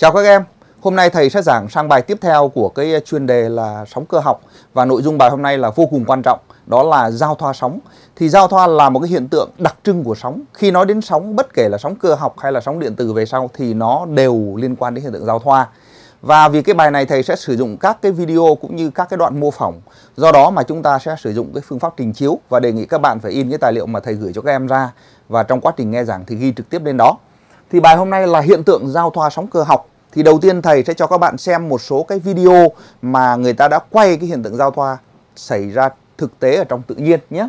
Chào các em, hôm nay thầy sẽ giảng sang bài tiếp theo của cái chuyên đề là sóng cơ học và nội dung bài hôm nay là vô cùng quan trọng, đó là giao thoa sóng. Thì giao thoa là một cái hiện tượng đặc trưng của sóng. Khi nói đến sóng, bất kể là sóng cơ học hay là sóng điện tử về sau thì nó đều liên quan đến hiện tượng giao thoa. Và vì cái bài này thầy sẽ sử dụng các cái video cũng như các cái đoạn mô phỏng Do đó mà chúng ta sẽ sử dụng cái phương pháp trình chiếu Và đề nghị các bạn phải in cái tài liệu mà thầy gửi cho các em ra Và trong quá trình nghe giảng thì ghi trực tiếp lên đó thì bài hôm nay là hiện tượng giao thoa sóng cơ học thì đầu tiên thầy sẽ cho các bạn xem một số cái video mà người ta đã quay cái hiện tượng giao thoa xảy ra thực tế ở trong tự nhiên nhé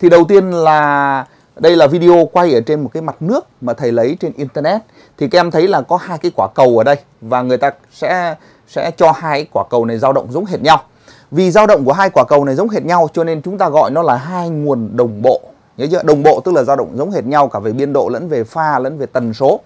thì đầu tiên là đây là video quay ở trên một cái mặt nước mà thầy lấy trên internet thì các em thấy là có hai cái quả cầu ở đây và người ta sẽ sẽ cho hai quả cầu này dao động giống hệt nhau vì dao động của hai quả cầu này giống hệt nhau cho nên chúng ta gọi nó là hai nguồn đồng bộ nhớ chưa đồng bộ tức là dao động giống hệt nhau cả về biên độ lẫn về pha lẫn về tần số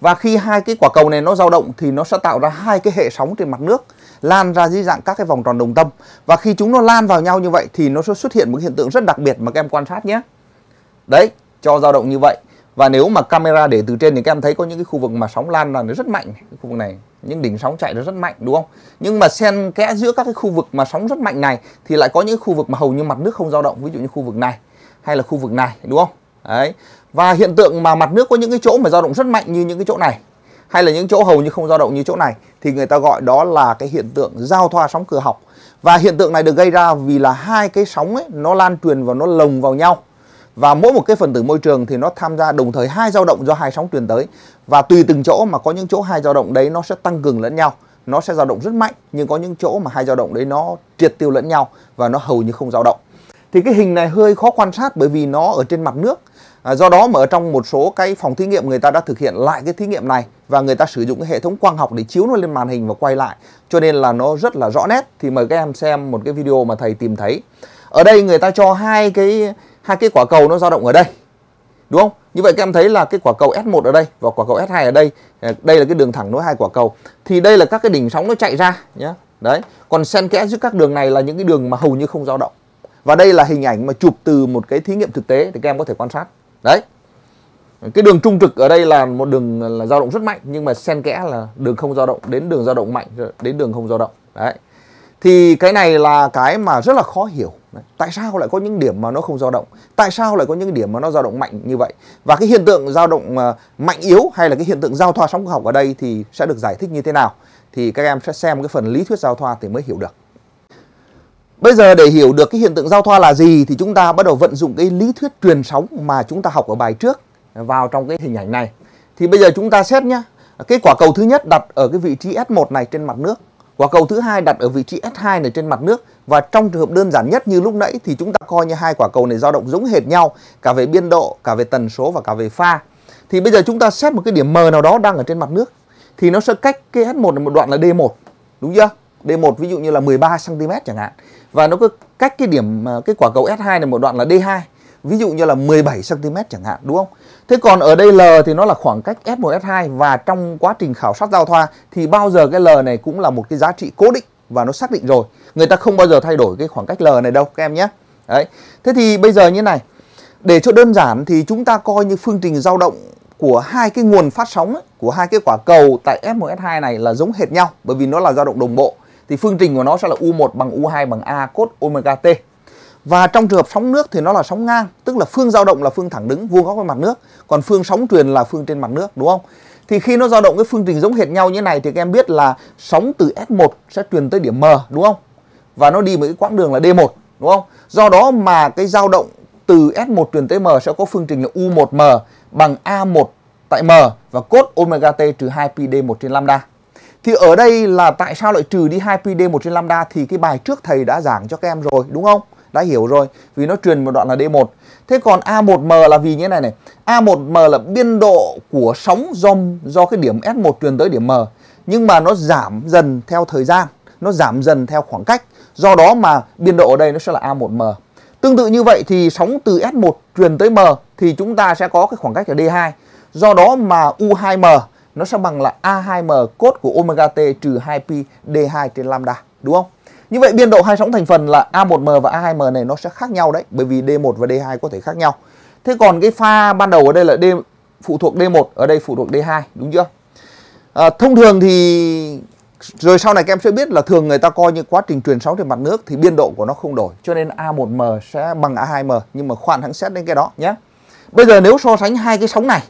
và khi hai cái quả cầu này nó dao động thì nó sẽ tạo ra hai cái hệ sóng trên mặt nước lan ra dưới dạng các cái vòng tròn đồng tâm và khi chúng nó lan vào nhau như vậy thì nó sẽ xuất hiện một hiện tượng rất đặc biệt mà các em quan sát nhé đấy cho dao động như vậy và nếu mà camera để từ trên thì các em thấy có những cái khu vực mà sóng lan là nó rất mạnh cái khu vực này những đỉnh sóng chạy nó rất mạnh đúng không nhưng mà xen kẽ giữa các cái khu vực mà sóng rất mạnh này thì lại có những khu vực mà hầu như mặt nước không dao động ví dụ như khu vực này hay là khu vực này đúng không đấy và hiện tượng mà mặt nước có những cái chỗ mà dao động rất mạnh như những cái chỗ này hay là những chỗ hầu như không dao động như chỗ này thì người ta gọi đó là cái hiện tượng giao thoa sóng cửa học và hiện tượng này được gây ra vì là hai cái sóng ấy nó lan truyền và nó lồng vào nhau và mỗi một cái phần tử môi trường thì nó tham gia đồng thời hai dao động do hai sóng truyền tới và tùy từng chỗ mà có những chỗ hai dao động đấy nó sẽ tăng cường lẫn nhau nó sẽ dao động rất mạnh nhưng có những chỗ mà hai dao động đấy nó triệt tiêu lẫn nhau và nó hầu như không dao động thì cái hình này hơi khó quan sát bởi vì nó ở trên mặt nước à, do đó mà ở trong một số cái phòng thí nghiệm người ta đã thực hiện lại cái thí nghiệm này và người ta sử dụng cái hệ thống quang học để chiếu nó lên màn hình và quay lại cho nên là nó rất là rõ nét thì mời các em xem một cái video mà thầy tìm thấy ở đây người ta cho hai cái hai cái quả cầu nó dao động ở đây đúng không như vậy các em thấy là cái quả cầu S1 ở đây và quả cầu S2 ở đây à, đây là cái đường thẳng nối hai quả cầu thì đây là các cái đỉnh sóng nó chạy ra nhé đấy còn xen kẽ giữa các đường này là những cái đường mà hầu như không dao động và đây là hình ảnh mà chụp từ một cái thí nghiệm thực tế thì các em có thể quan sát đấy cái đường trung trực ở đây là một đường là dao động rất mạnh nhưng mà xen kẽ là đường không dao động đến đường dao động mạnh đến đường không dao động đấy thì cái này là cái mà rất là khó hiểu tại sao lại có những điểm mà nó không dao động tại sao lại có những điểm mà nó dao động mạnh như vậy và cái hiện tượng dao động ờ, mạnh yếu hay là cái hiện tượng giao thoa sóng cơ học ở đây thì sẽ được giải thích như thế nào thì các em sẽ xem cái phần lý thuyết giao thoa thì mới hiểu được Bây giờ để hiểu được cái hiện tượng giao thoa là gì thì chúng ta bắt đầu vận dụng cái lý thuyết truyền sóng mà chúng ta học ở bài trước vào trong cái hình ảnh này. Thì bây giờ chúng ta xét nhé. Cái quả cầu thứ nhất đặt ở cái vị trí S1 này trên mặt nước. Quả cầu thứ hai đặt ở vị trí S2 này trên mặt nước và trong trường hợp đơn giản nhất như lúc nãy thì chúng ta coi như hai quả cầu này dao động giống hệt nhau cả về biên độ, cả về tần số và cả về pha. Thì bây giờ chúng ta xét một cái điểm M nào đó đang ở trên mặt nước thì nó sẽ cách cái S1 này một đoạn là D1. Đúng chưa? D1 ví dụ như là 13 cm chẳng hạn và nó cứ cách cái điểm à, cái quả cầu S2 này một đoạn là D2 ví dụ như là 17 cm chẳng hạn đúng không? Thế còn ở đây L thì nó là khoảng cách S1 S2 và trong quá trình khảo sát giao thoa thì bao giờ cái L này cũng là một cái giá trị cố định và nó xác định rồi. Người ta không bao giờ thay đổi cái khoảng cách L này đâu các em nhé. Đấy. Thế thì bây giờ như này. Để cho đơn giản thì chúng ta coi như phương trình dao động của hai cái nguồn phát sóng ấy, của hai cái quả cầu tại s 1 S2 này là giống hệt nhau bởi vì nó là dao động đồng bộ thì phương trình của nó sẽ là U1 bằng U2 bằng A cốt omega T. Và trong trường hợp sóng nước thì nó là sóng ngang, tức là phương dao động là phương thẳng đứng vuông góc với mặt nước, còn phương sóng truyền là phương trên mặt nước đúng không? Thì khi nó dao động cái phương trình giống hệt nhau như này thì các em biết là sóng từ S1 sẽ truyền tới điểm M đúng không? Và nó đi một cái quãng đường là D1 đúng không? Do đó mà cái dao động từ S1 truyền tới M sẽ có phương trình là U1M bằng A1 tại M và cốt omega T trừ 2 pi D1 trên lambda. Thì ở đây là tại sao lại trừ đi 2PD 1 trên lambda thì cái bài trước thầy đã giảng cho các em rồi đúng không? Đã hiểu rồi vì nó truyền một đoạn là D1. Thế còn A1M là vì như thế này này. A1M là biên độ của sóng do, do cái điểm S1 truyền tới điểm M. Nhưng mà nó giảm dần theo thời gian, nó giảm dần theo khoảng cách. Do đó mà biên độ ở đây nó sẽ là A1M. Tương tự như vậy thì sóng từ S1 truyền tới M thì chúng ta sẽ có cái khoảng cách là D2. Do đó mà U2M nó sẽ bằng là A2M cốt của omega T trừ 2pi D2 trên lambda, đúng không? Như vậy biên độ hai sóng thành phần là A1M và A2M này nó sẽ khác nhau đấy, bởi vì D1 và D2 có thể khác nhau. Thế còn cái pha ban đầu ở đây là D phụ thuộc D1, ở đây phụ thuộc D2, đúng chưa? À, thông thường thì rồi sau này các em sẽ biết là thường người ta coi như quá trình truyền sóng trên mặt nước thì biên độ của nó không đổi, cho nên A1M sẽ bằng A2M nhưng mà khoan hãng xét đến cái đó nhé. Bây giờ nếu so sánh hai cái sóng này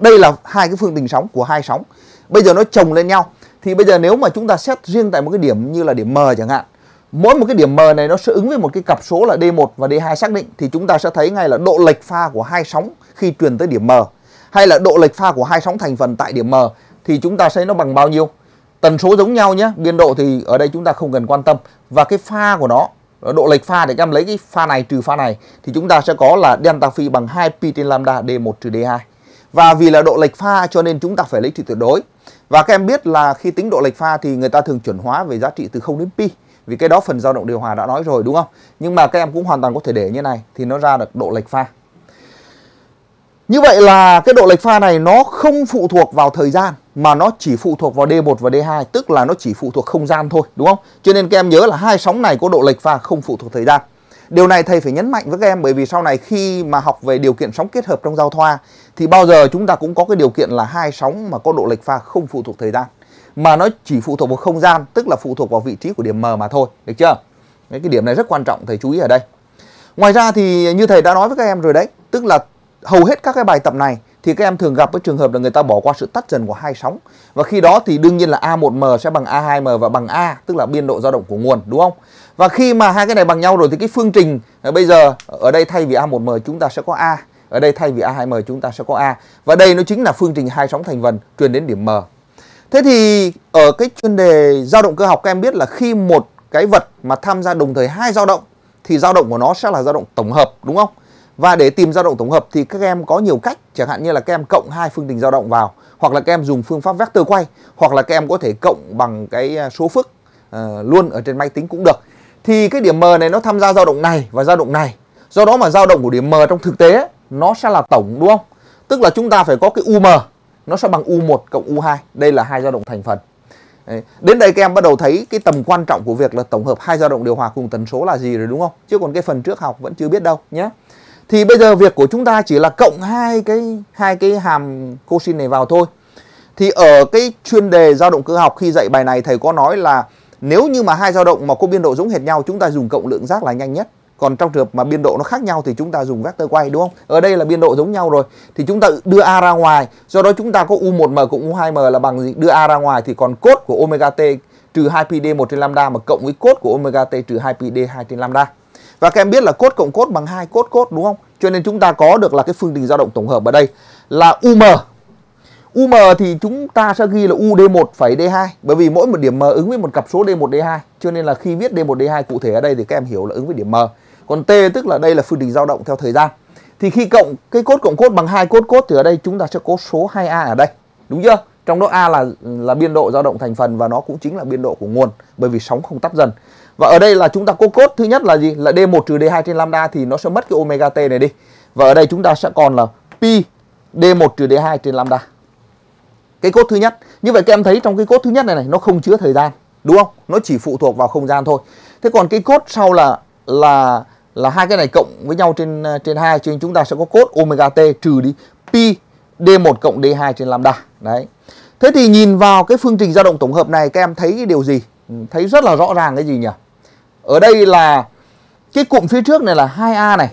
đây là hai cái phương trình sóng của hai sóng bây giờ nó chồng lên nhau thì bây giờ nếu mà chúng ta xét riêng tại một cái điểm như là điểm M chẳng hạn mỗi một cái điểm M này nó sẽ ứng với một cái cặp số là D1 và D2 xác định thì chúng ta sẽ thấy ngay là độ lệch pha của hai sóng khi truyền tới điểm M hay là độ lệch pha của hai sóng thành phần tại điểm M thì chúng ta sẽ nó bằng bao nhiêu tần số giống nhau nhé biên độ thì ở đây chúng ta không cần quan tâm và cái pha của nó độ lệch pha để các em lấy cái pha này trừ pha này thì chúng ta sẽ có là delta phi bằng 2 pi trên lambda D1 trừ D2 và vì là độ lệch pha cho nên chúng ta phải lấy trị tuyệt đối và các em biết là khi tính độ lệch pha thì người ta thường chuẩn hóa về giá trị từ 0 đến pi vì cái đó phần dao động điều hòa đã nói rồi đúng không nhưng mà các em cũng hoàn toàn có thể để như này thì nó ra được độ lệch pha như vậy là cái độ lệch pha này nó không phụ thuộc vào thời gian mà nó chỉ phụ thuộc vào D1 và D2 tức là nó chỉ phụ thuộc không gian thôi đúng không? Cho nên các em nhớ là hai sóng này có độ lệch pha không phụ thuộc thời gian. Điều này thầy phải nhấn mạnh với các em bởi vì sau này khi mà học về điều kiện sóng kết hợp trong giao thoa thì bao giờ chúng ta cũng có cái điều kiện là hai sóng mà có độ lệch pha không phụ thuộc thời gian mà nó chỉ phụ thuộc vào không gian, tức là phụ thuộc vào vị trí của điểm M mà thôi, được chưa? Đấy, cái điểm này rất quan trọng thầy chú ý ở đây. Ngoài ra thì như thầy đã nói với các em rồi đấy, tức là hầu hết các cái bài tập này thì các em thường gặp với trường hợp là người ta bỏ qua sự tắt dần của hai sóng và khi đó thì đương nhiên là A1M sẽ bằng A2M và bằng A tức là biên độ dao động của nguồn đúng không? và khi mà hai cái này bằng nhau rồi thì cái phương trình ờ, bây giờ ở đây thay vì A1M chúng ta sẽ có A ở đây thay vì A2M chúng ta sẽ có A và đây nó chính là phương trình hai sóng thành vần truyền đến điểm M thế thì ở cái chuyên đề dao động cơ học các em biết là khi một cái vật mà tham gia đồng thời hai dao động thì dao động của nó sẽ là dao động tổng hợp đúng không và để tìm dao động tổng hợp thì các em có nhiều cách chẳng hạn như là các em cộng hai phương trình dao động vào hoặc là các em dùng phương pháp vector quay hoặc là các em có thể cộng bằng cái à, số phức uh, luôn ở trên máy tính cũng được thì cái điểm M này nó tham gia dao động này và dao động này. Do đó mà dao động của điểm M trong thực tế nó sẽ là tổng đúng không? Tức là chúng ta phải có cái UM nó sẽ bằng U1 cộng U2. Đây là hai dao động thành phần. Đấy. Đến đây các em bắt đầu thấy cái tầm quan trọng của việc là tổng hợp hai dao động điều hòa cùng tần số là gì rồi đúng không? Chứ còn cái phần trước học vẫn chưa biết đâu nhé. Thì bây giờ việc của chúng ta chỉ là cộng hai cái hai cái hàm cosine này vào thôi. Thì ở cái chuyên đề dao động cơ học khi dạy bài này thầy có nói là nếu như mà hai dao động mà có biên độ giống hệt nhau chúng ta dùng cộng lượng giác là nhanh nhất còn trong trường hợp mà biên độ nó khác nhau thì chúng ta dùng vector quay đúng không ở đây là biên độ giống nhau rồi thì chúng ta đưa a ra ngoài do đó chúng ta có u 1 m cộng u 2 m là bằng gì đưa a ra ngoài thì còn cốt của omega t trừ 2 pi d 1 trên lambda mà cộng với cốt của omega t trừ 2 pi d 2 trên lambda và các em biết là cốt cộng cốt bằng hai cốt cốt đúng không cho nên chúng ta có được là cái phương trình dao động tổng hợp ở đây là um UM thì chúng ta sẽ ghi là UD1 phẩy D2 bởi vì mỗi một điểm M ứng với một cặp số D1 D2 cho nên là khi viết D1 D2 cụ thể ở đây thì các em hiểu là ứng với điểm M. Còn T tức là đây là phương trình dao động theo thời gian. Thì khi cộng cái cốt cộng cốt bằng hai cốt cốt thì ở đây chúng ta sẽ có số 2A ở đây. Đúng chưa? Trong đó A là là biên độ dao động thành phần và nó cũng chính là biên độ của nguồn bởi vì sóng không tắt dần. Và ở đây là chúng ta có cốt thứ nhất là gì? Là D1 trừ D2 trên lambda thì nó sẽ mất cái omega T này đi. Và ở đây chúng ta sẽ còn là pi D1 trừ D2 trên lambda cái cốt thứ nhất như vậy các em thấy trong cái cốt thứ nhất này này nó không chứa thời gian đúng không nó chỉ phụ thuộc vào không gian thôi thế còn cái cốt sau là là là hai cái này cộng với nhau trên trên hai cho nên chúng ta sẽ có cốt omega t trừ đi pi d1 cộng d2 trên lambda đấy thế thì nhìn vào cái phương trình dao động tổng hợp này các em thấy cái điều gì thấy rất là rõ ràng cái gì nhỉ ở đây là cái cụm phía trước này là 2a này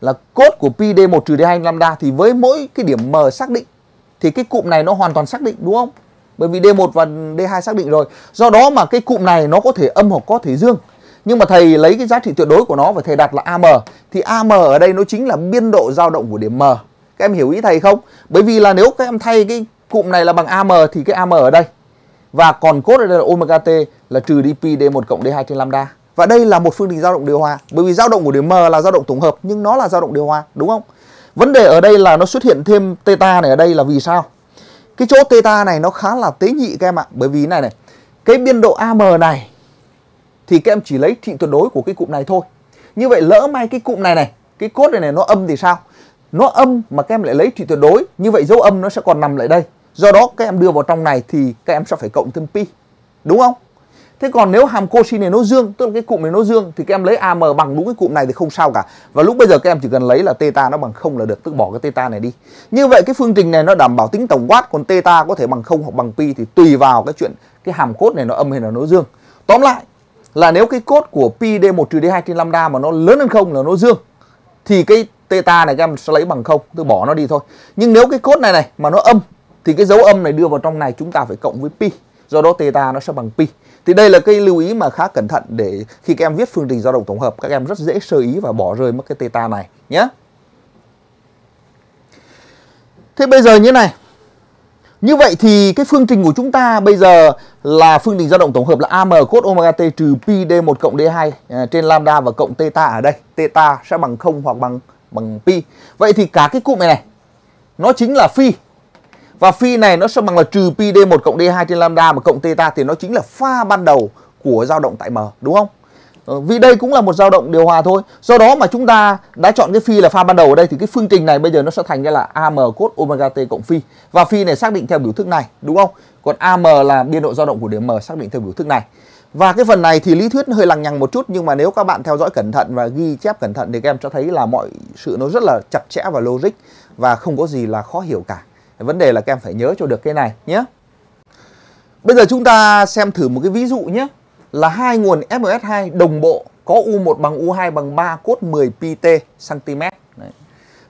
là cốt của pi d1 trừ d2 lambda thì với mỗi cái điểm m xác định thì cái cụm này nó hoàn toàn xác định đúng không? Bởi vì D1 và D2 xác định rồi. Do đó mà cái cụm này nó có thể âm hoặc có thể dương. Nhưng mà thầy lấy cái giá trị tuyệt đối của nó và thầy đặt là AM thì AM ở đây nó chính là biên độ dao động của điểm M. Các em hiểu ý thầy không? Bởi vì là nếu các em thay cái cụm này là bằng AM thì cái AM ở đây và còn cốt ở đây là omega t là trừ dp d1 cộng d2 trên lambda. Và đây là một phương trình dao động điều hòa, bởi vì dao động của điểm m là dao động tổng hợp nhưng nó là dao động điều hòa, đúng không? Vấn đề ở đây là nó xuất hiện thêm theta này ở đây là vì sao? Cái chỗ theta này nó khá là tế nhị các em ạ, bởi vì này này, cái biên độ AM này thì các em chỉ lấy trị tuyệt đối của cái cụm này thôi. Như vậy lỡ may cái cụm này này, cái cốt này này nó âm thì sao? Nó âm mà các em lại lấy trị tuyệt đối, như vậy dấu âm nó sẽ còn nằm lại đây. Do đó các em đưa vào trong này thì các em sẽ phải cộng thêm pi. Đúng không? Thế còn nếu hàm cosine này nó dương, tức là cái cụm này nó dương thì các em lấy AM bằng đúng cái cụm này thì không sao cả. Và lúc bây giờ các em chỉ cần lấy là theta nó bằng không là được, tức bỏ cái theta này đi. Như vậy cái phương trình này nó đảm bảo tính tổng quát, còn theta có thể bằng không hoặc bằng pi thì tùy vào cái chuyện cái hàm cốt này nó âm hay là nó dương. Tóm lại là nếu cái cốt của pi d1 trừ d2 trên lambda mà nó lớn hơn không là nó dương thì cái theta này các em sẽ lấy bằng không, tức bỏ nó đi thôi. Nhưng nếu cái cốt này này mà nó âm thì cái dấu âm này đưa vào trong này chúng ta phải cộng với pi. Do đó theta nó sẽ bằng pi thì đây là cái lưu ý mà khá cẩn thận để khi các em viết phương trình dao động tổng hợp các em rất dễ sơ ý và bỏ rơi mất cái theta này nhé thế bây giờ như này như vậy thì cái phương trình của chúng ta bây giờ là phương trình dao động tổng hợp là AM cos omega t trừ pi d một cộng d2 à, trên lambda và cộng theta ở đây. Theta sẽ bằng 0 hoặc bằng bằng pi. Vậy thì cả cái cụm này này nó chính là phi và phi này nó sẽ bằng là trừ pi D1 cộng D2 trên lambda mà cộng theta thì nó chính là pha ban đầu của dao động tại M đúng không? Ờ, vì đây cũng là một dao động điều hòa thôi. Do đó mà chúng ta đã chọn cái phi là pha ban đầu ở đây thì cái phương trình này bây giờ nó sẽ thành ra là AM cos omega t cộng phi. Và phi này xác định theo biểu thức này đúng không? Còn AM là biên độ dao động của điểm M xác định theo biểu thức này. Và cái phần này thì lý thuyết hơi lằng nhằng một chút nhưng mà nếu các bạn theo dõi cẩn thận và ghi chép cẩn thận thì các em cho thấy là mọi sự nó rất là chặt chẽ và logic và không có gì là khó hiểu cả vấn đề là các em phải nhớ cho được cái này nhé bây giờ chúng ta xem thử một cái ví dụ nhé là hai nguồn FMS2 đồng bộ có U1 bằng U2 bằng 3 cốt 10 pt cm. Đấy.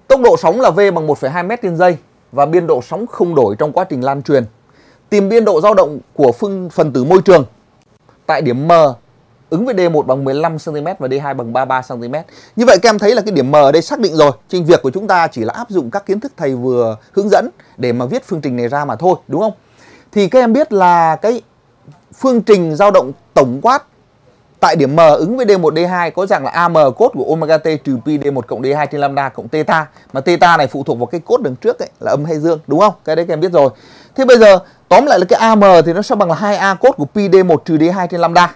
Tốc độ sóng là V bằng 1,2 m trên giây và biên độ sóng không đổi trong quá trình lan truyền. Tìm biên độ dao động của phương phần tử môi trường tại điểm M ứng với D1 bằng 15 cm và D2 bằng 33 cm. Như vậy các em thấy là cái điểm M ở đây xác định rồi, trình việc của chúng ta chỉ là áp dụng các kiến thức thầy vừa hướng dẫn để mà viết phương trình này ra mà thôi, đúng không? Thì các em biết là cái phương trình dao động tổng quát tại điểm M ứng với D1 D2 có dạng là AM cốt của omega T trừ pi D1 cộng D2 trên lambda cộng theta mà theta này phụ thuộc vào cái cốt đường trước ấy là âm hay dương đúng không? Cái đấy các em biết rồi. Thế bây giờ tóm lại là cái AM thì nó sẽ bằng là 2A cốt của pi D1 trừ D2 trên lambda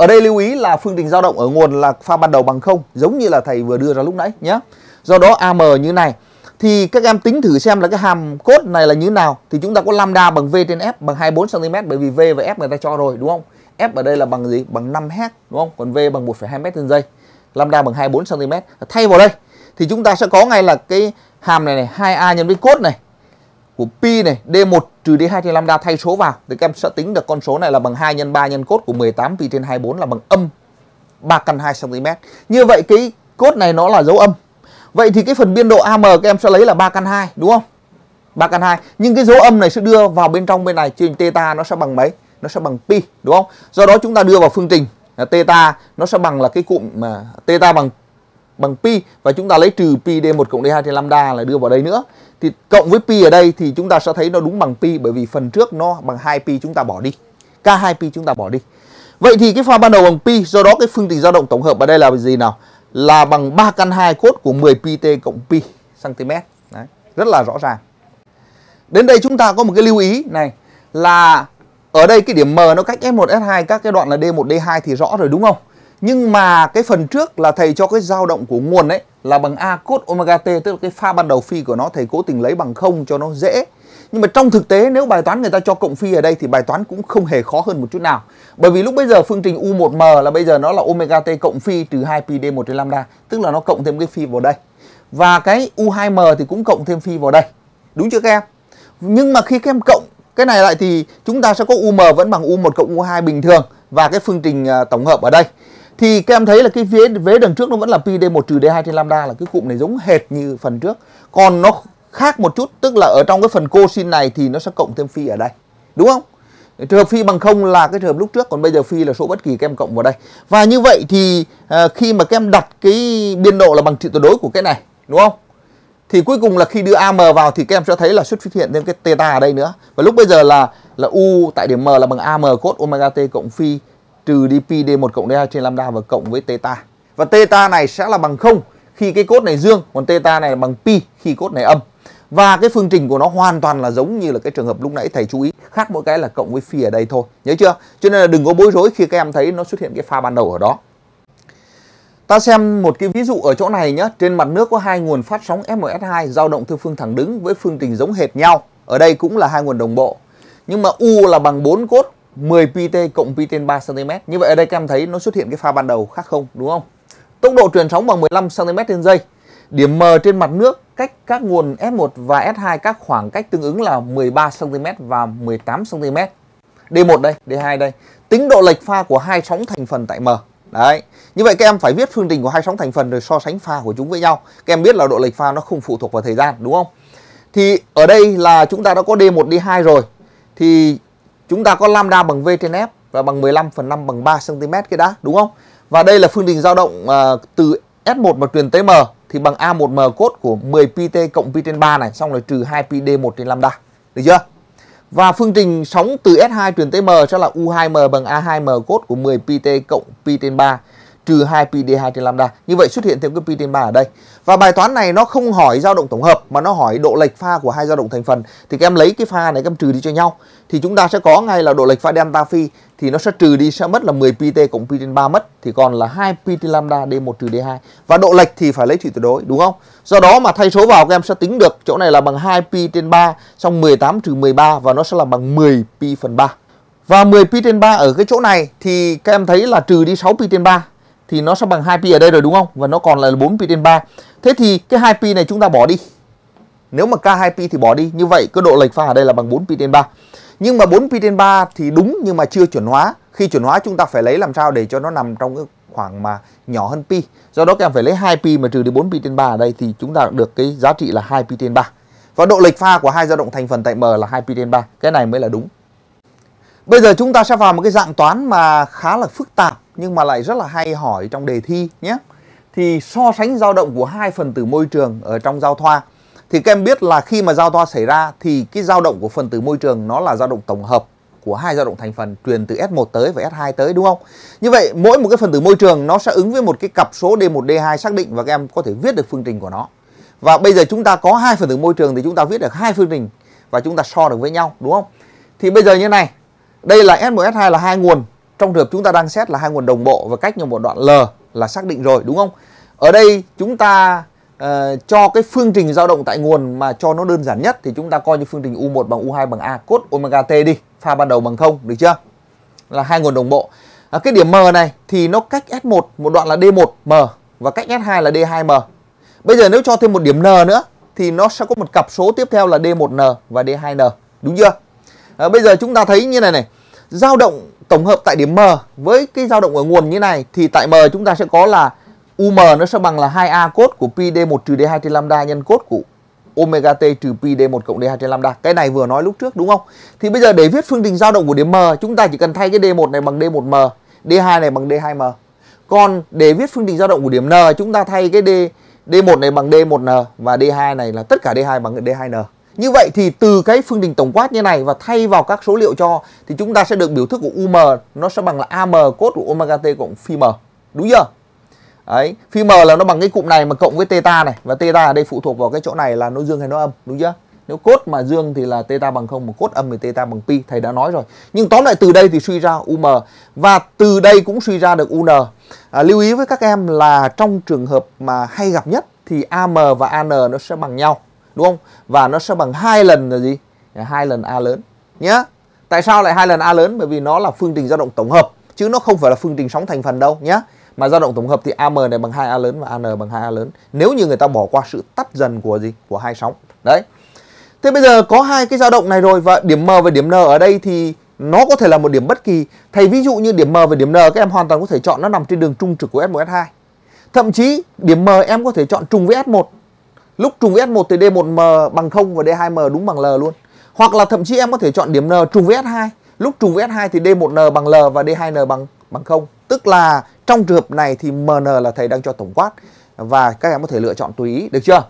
ở đây lưu ý là phương trình dao động ở nguồn là pha ban đầu bằng không giống như là thầy vừa đưa ra lúc nãy nhé. Do đó AM như này thì các em tính thử xem là cái hàm cốt này là như nào thì chúng ta có lambda bằng V trên F bằng 24 cm bởi vì V và F người ta cho rồi đúng không? F ở đây là bằng gì? Bằng 5 h đúng không? Còn V bằng 1,2 m trên giây. Lambda bằng 24 cm. Thay vào đây thì chúng ta sẽ có ngay là cái hàm này này 2A nhân với cốt này của pi này D1 trừ đi 2 trên lambda thay số vào thì các em sẽ tính được con số này là bằng 2 nhân 3 nhân cốt của 18 pi trên 24 là bằng âm 3 căn 2 cm. Như vậy cái cốt này nó là dấu âm. Vậy thì cái phần biên độ AM các em sẽ lấy là 3 căn 2 đúng không? 3 căn 2. Nhưng cái dấu âm này sẽ đưa vào bên trong bên này trên theta nó sẽ bằng mấy? Nó sẽ bằng pi đúng không? Do đó chúng ta đưa vào phương trình là theta nó sẽ bằng là cái cụm mà theta bằng bằng pi và chúng ta lấy trừ pi d1 cộng d2 trên lambda là đưa vào đây nữa. Thì cộng với pi ở đây thì chúng ta sẽ thấy nó đúng bằng pi bởi vì phần trước nó bằng 2 pi chúng ta bỏ đi. K2 pi chúng ta bỏ đi. Vậy thì cái pha ban đầu bằng pi, do đó cái phương trình dao động tổng hợp ở đây là gì nào? Là bằng 3 căn 2 cốt của 10 pi t cộng pi cm. Đấy, rất là rõ ràng. Đến đây chúng ta có một cái lưu ý này là ở đây cái điểm M nó cách s 1 s 2 các cái đoạn là D1, D2 thì rõ rồi đúng không? nhưng mà cái phần trước là thầy cho cái dao động của nguồn ấy là bằng a cốt omega t tức là cái pha ban đầu phi của nó thầy cố tình lấy bằng không cho nó dễ nhưng mà trong thực tế nếu bài toán người ta cho cộng phi ở đây thì bài toán cũng không hề khó hơn một chút nào. Bởi vì lúc bây giờ phương trình U1M là bây giờ nó là omega t cộng phi trừ 2 pi d1 trên lambda, tức là nó cộng thêm cái phi vào đây. Và cái U2M thì cũng cộng thêm phi vào đây. Đúng chưa các em? Nhưng mà khi các em cộng cái này lại thì chúng ta sẽ có UM vẫn bằng U1 cộng U2 bình thường và cái phương trình à, tổng hợp ở đây thì các em thấy là cái vế, vế đằng trước nó vẫn là pi d1 trừ d2 trên lambda là cái cụm này giống hệt như phần trước. Còn nó khác một chút tức là ở trong cái phần cosin này thì nó sẽ cộng thêm phi ở đây. Đúng không? Trường hợp phi bằng không là cái trường hợp lúc trước còn bây giờ phi là số bất kỳ các em cộng vào đây. Và như vậy thì à, khi mà các em đặt cái biên độ là bằng trị tuyệt đối của cái này, đúng không? Thì cuối cùng là khi đưa AM vào thì các em sẽ thấy là xuất hiện thêm cái theta ở đây nữa. Và lúc bây giờ là là u tại điểm M là bằng AM cos omega t cộng phi trừ đi pi d1 cộng d2 trên lambda và cộng với theta. Và theta này sẽ là bằng 0 khi cái cốt này dương, còn theta này là bằng pi khi cốt này âm. Và cái phương trình của nó hoàn toàn là giống như là cái trường hợp lúc nãy thầy chú ý, khác mỗi cái là cộng với phi ở đây thôi. Nhớ chưa? Cho nên là đừng có bối rối khi các em thấy nó xuất hiện cái pha ban đầu ở đó. Ta xem một cái ví dụ ở chỗ này nhé. Trên mặt nước có hai nguồn phát sóng FMS2 dao động theo phương thẳng đứng với phương trình giống hệt nhau. Ở đây cũng là hai nguồn đồng bộ. Nhưng mà U là bằng 4 cốt 10 pt cộng pt 3 cm. Như vậy ở đây các em thấy nó xuất hiện cái pha ban đầu khác không, đúng không? Tốc độ truyền sóng bằng 15 cm trên giây. Điểm M trên mặt nước cách các nguồn S1 và S2 các khoảng cách tương ứng là 13 cm và 18 cm. D1 đây, D2 đây. Tính độ lệch pha của hai sóng thành phần tại M. Đấy. Như vậy các em phải viết phương trình của hai sóng thành phần rồi so sánh pha của chúng với nhau. Các em biết là độ lệch pha nó không phụ thuộc vào thời gian, đúng không? Thì ở đây là chúng ta đã có D1, D2 rồi. Thì chúng ta có lambda bằng v trên f và bằng 15 phần 5 bằng 3 cm cái đã đúng không? Và đây là phương trình dao động uh, từ S1 mà truyền tới M thì bằng A1M cốt của 10pt cộng pi trên 3 này xong rồi trừ 2πd1 trên lambda. Được chưa? Và phương trình sóng từ S2 truyền tới M sẽ là U2M bằng A2M cốt của 10pt cộng pi trên 3 trừ 2 PD2 trên lambda. Như vậy xuất hiện thêm cái P trên 3 ở đây. Và bài toán này nó không hỏi dao động tổng hợp mà nó hỏi độ lệch pha của hai dao động thành phần. Thì các em lấy cái pha này các em trừ đi cho nhau thì chúng ta sẽ có ngay là độ lệch pha delta phi thì nó sẽ trừ đi sẽ mất là 10 PT cộng P trên 3 mất thì còn là 2 P trên lambda D1 trừ D2 và độ lệch thì phải lấy trị tuyệt đối đúng không? Do đó mà thay số vào các em sẽ tính được chỗ này là bằng 2 P trên 3 xong 18 trừ 13 và nó sẽ là bằng 10 P phần 3. Và 10 pi trên 3 ở cái chỗ này thì các em thấy là trừ đi 6 pi trên 3 thì nó sẽ bằng 2pi ở đây rồi đúng không? Và nó còn là 4pi trên 3. Thế thì cái 2pi này chúng ta bỏ đi. Nếu mà K2pi thì bỏ đi. Như vậy cái độ lệch pha ở đây là bằng 4pi trên 3. Nhưng mà 4pi trên 3 thì đúng nhưng mà chưa chuẩn hóa. Khi chuẩn hóa chúng ta phải lấy làm sao để cho nó nằm trong cái khoảng mà nhỏ hơn pi. Do đó các em phải lấy 2pi mà trừ đi 4pi trên 3 ở đây thì chúng ta được cái giá trị là 2pi trên 3. Và độ lệch pha của hai dao động thành phần tại M là 2pi trên 3. Cái này mới là đúng. Bây giờ chúng ta sẽ vào một cái dạng toán mà khá là phức tạp nhưng mà lại rất là hay hỏi trong đề thi nhé. Thì so sánh dao động của hai phần tử môi trường ở trong giao thoa thì các em biết là khi mà giao thoa xảy ra thì cái dao động của phần tử môi trường nó là dao động tổng hợp của hai dao động thành phần truyền từ S1 tới và S2 tới đúng không? Như vậy mỗi một cái phần tử môi trường nó sẽ ứng với một cái cặp số D1 D2 xác định và các em có thể viết được phương trình của nó. Và bây giờ chúng ta có hai phần tử môi trường thì chúng ta viết được hai phương trình và chúng ta so được với nhau đúng không? Thì bây giờ như này, đây là S1S2 là hai nguồn. Trong trường hợp chúng ta đang xét là hai nguồn đồng bộ và cách nhau một đoạn L là xác định rồi đúng không? Ở đây chúng ta uh, cho cái phương trình dao động tại nguồn mà cho nó đơn giản nhất thì chúng ta coi như phương trình U1 bằng U2 bằng A cốt omega t đi, pha ban đầu bằng không được chưa? Là hai nguồn đồng bộ. À, cái điểm M này thì nó cách S1 một đoạn là D1M và cách S2 là D2M. Bây giờ nếu cho thêm một điểm N nữa thì nó sẽ có một cặp số tiếp theo là D1N và D2N, đúng chưa? à, bây giờ chúng ta thấy như này này dao động tổng hợp tại điểm M với cái dao động ở nguồn như này thì tại M chúng ta sẽ có là UM nó sẽ bằng là 2A cốt của pi D1 trừ D2 trên lambda nhân cốt của omega t trừ pi D1 cộng D2 trên lambda. Cái này vừa nói lúc trước đúng không? Thì bây giờ để viết phương trình dao động của điểm M chúng ta chỉ cần thay cái D1 này bằng D1M, D2 này bằng D2M. Còn để viết phương trình dao động của điểm N chúng ta thay cái D D1 này bằng D1N và D2 này là tất cả D2 bằng D2N. Như vậy thì từ cái phương trình tổng quát như này và thay vào các số liệu cho thì chúng ta sẽ được biểu thức của UM nó sẽ bằng là AM cos của omega t cộng phi M. Đúng chưa? Đấy, phi M là nó bằng cái cụm này mà cộng với theta này và theta ở đây phụ thuộc vào cái chỗ này là nó dương hay nó âm, đúng chưa? Nếu cos mà dương thì là theta bằng không mà cos âm thì theta bằng pi, thầy đã nói rồi. Nhưng tóm lại từ đây thì suy ra UM và từ đây cũng suy ra được UN. À, lưu ý với các em là trong trường hợp mà hay gặp nhất thì AM và AN nó sẽ bằng nhau đúng không và nó sẽ bằng hai lần là gì hai lần a lớn nhé tại sao lại hai lần a lớn bởi vì nó là phương trình dao động tổng hợp chứ nó không phải là phương trình sóng thành phần đâu nhá mà dao động tổng hợp thì am này bằng 2a lớn và an bằng 2a lớn nếu như người ta bỏ qua sự tắt dần của gì của hai sóng đấy thế bây giờ có hai cái dao động này rồi và điểm m và điểm n ở đây thì nó có thể là một điểm bất kỳ thầy ví dụ như điểm m và điểm n các em hoàn toàn có thể chọn nó nằm trên đường trung trực của s1 s2 thậm chí điểm m em có thể chọn trùng với s1 lúc trùng với S1 thì D1M bằng 0 và D2M đúng bằng L luôn. Hoặc là thậm chí em có thể chọn điểm N trùng với S2. Lúc trùng với S2 thì D1N bằng L và D2N bằng bằng 0. Tức là trong trường hợp này thì MN là thầy đang cho tổng quát và các em có thể lựa chọn tùy ý được chưa?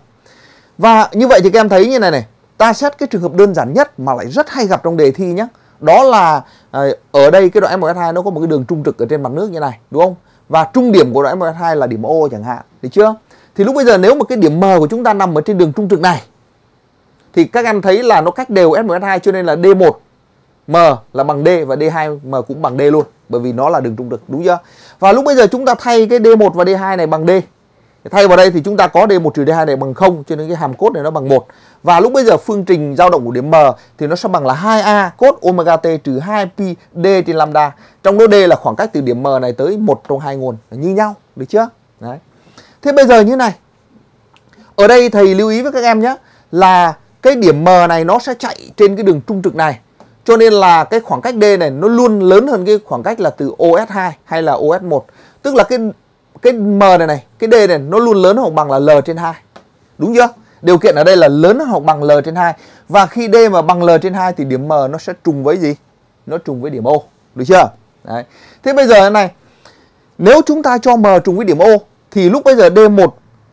Và như vậy thì các em thấy như này này, ta xét cái trường hợp đơn giản nhất mà lại rất hay gặp trong đề thi nhé. Đó là ờ, ở đây cái đoạn M2 nó có một cái đường trung trực ở trên mặt nước như này, đúng không? Và trung điểm của đoạn M2 là điểm O chẳng hạn, được chưa? thì lúc bây giờ nếu mà cái điểm M của chúng ta nằm ở trên đường trung trực này thì các anh thấy là nó cách đều S1 S2 cho nên là D1 M là bằng D và D2 M cũng bằng D luôn bởi vì nó là đường trung trực đúng chưa? Và lúc bây giờ chúng ta thay cái D1 và D2 này bằng D. Thay vào đây thì chúng ta có D1 trừ D2 này bằng 0 cho nên cái hàm cốt này nó bằng 1. Và lúc bây giờ phương trình dao động của điểm M thì nó sẽ bằng là 2A cốt omega t trừ 2 pi D trên lambda. Trong đó D là khoảng cách từ điểm M này tới một trong hai nguồn như nhau, được chưa? Đấy. Thế bây giờ như này. Ở đây thầy lưu ý với các em nhé là cái điểm M này nó sẽ chạy trên cái đường trung trực này. Cho nên là cái khoảng cách D này nó luôn lớn hơn cái khoảng cách là từ OS2 hay là OS1. Tức là cái cái M này này, cái D này nó luôn lớn hơn hoặc bằng là L trên 2. Đúng chưa? Điều kiện ở đây là lớn hơn hoặc bằng L trên 2. Và khi D mà bằng L trên 2 thì điểm M nó sẽ trùng với gì? Nó trùng với điểm O. Được chưa? Đấy. Thế bây giờ này, nếu chúng ta cho M trùng với điểm O thì lúc bây giờ D1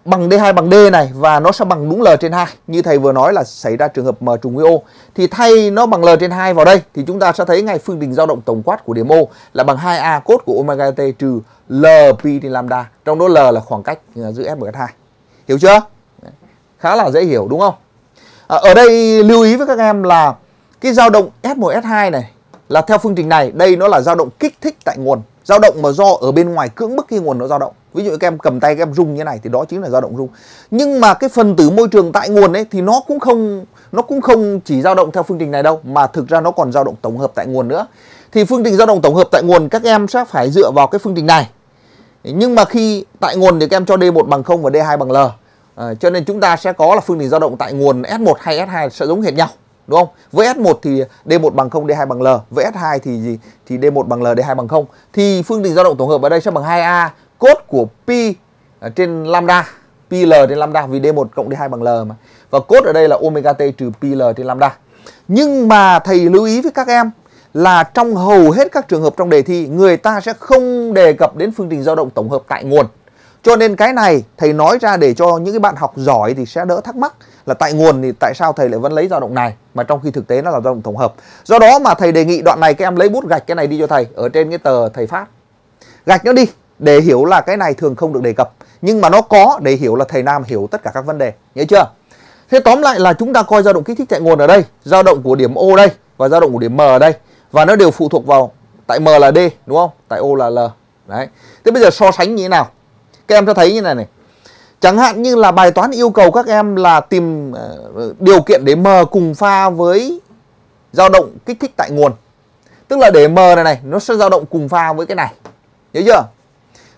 bằng D2 bằng D này và nó sẽ bằng đúng L trên 2 như thầy vừa nói là xảy ra trường hợp M trùng với O thì thay nó bằng L trên 2 vào đây thì chúng ta sẽ thấy ngay phương trình dao động tổng quát của điểm O là bằng 2A cốt của omega t trừ L pi trên lambda trong đó L là khoảng cách à, giữa F và F2 hiểu chưa khá là dễ hiểu đúng không à, ở đây lưu ý với các em là cái dao động S1 S2 này là theo phương trình này đây nó là dao động kích thích tại nguồn dao động mà do ở bên ngoài cưỡng bức khi nguồn nó dao động ví dụ các em cầm tay các em rung như này thì đó chính là dao động rung nhưng mà cái phần tử môi trường tại nguồn ấy thì nó cũng không nó cũng không chỉ dao động theo phương trình này đâu mà thực ra nó còn dao động tổng hợp tại nguồn nữa thì phương trình dao động tổng hợp tại nguồn các em sẽ phải dựa vào cái phương trình này nhưng mà khi tại nguồn thì các em cho D1 bằng 0 và D2 bằng L à, cho nên chúng ta sẽ có là phương trình dao động tại nguồn S1 hay S2 sẽ giống hệt nhau đúng không? Với S1 thì D1 bằng 0, D2 bằng L, với S2 thì gì? Thì D1 bằng L, D2 bằng 0. Thì phương trình dao động tổng hợp ở đây sẽ bằng 2A cốt của pi à, trên lambda, pi L trên lambda vì D1 cộng D2 bằng L mà. Và cốt ở đây là omega t trừ pi L trên lambda. Nhưng mà thầy lưu ý với các em là trong hầu hết các trường hợp trong đề thi người ta sẽ không đề cập đến phương trình dao động tổng hợp tại nguồn. Cho nên cái này thầy nói ra để cho những cái bạn học giỏi thì sẽ đỡ thắc mắc là tại nguồn thì tại sao thầy lại vẫn lấy dao động này mà trong khi thực tế nó là dao động tổng hợp do đó mà thầy đề nghị đoạn này các em lấy bút gạch cái này đi cho thầy ở trên cái tờ thầy phát gạch nó đi để hiểu là cái này thường không được đề cập nhưng mà nó có để hiểu là thầy nam hiểu tất cả các vấn đề nhớ chưa thế tóm lại là chúng ta coi dao động kích thích tại nguồn ở đây dao động của điểm O đây và dao động của điểm M ở đây và nó đều phụ thuộc vào tại M là D đúng không tại O là L đấy thế bây giờ so sánh như thế nào các em cho thấy như này này chẳng hạn như là bài toán yêu cầu các em là tìm ờ, điều kiện để m cùng pha với dao động kích thích tại nguồn tức là để m này này nó sẽ dao động cùng pha với cái này nhớ chưa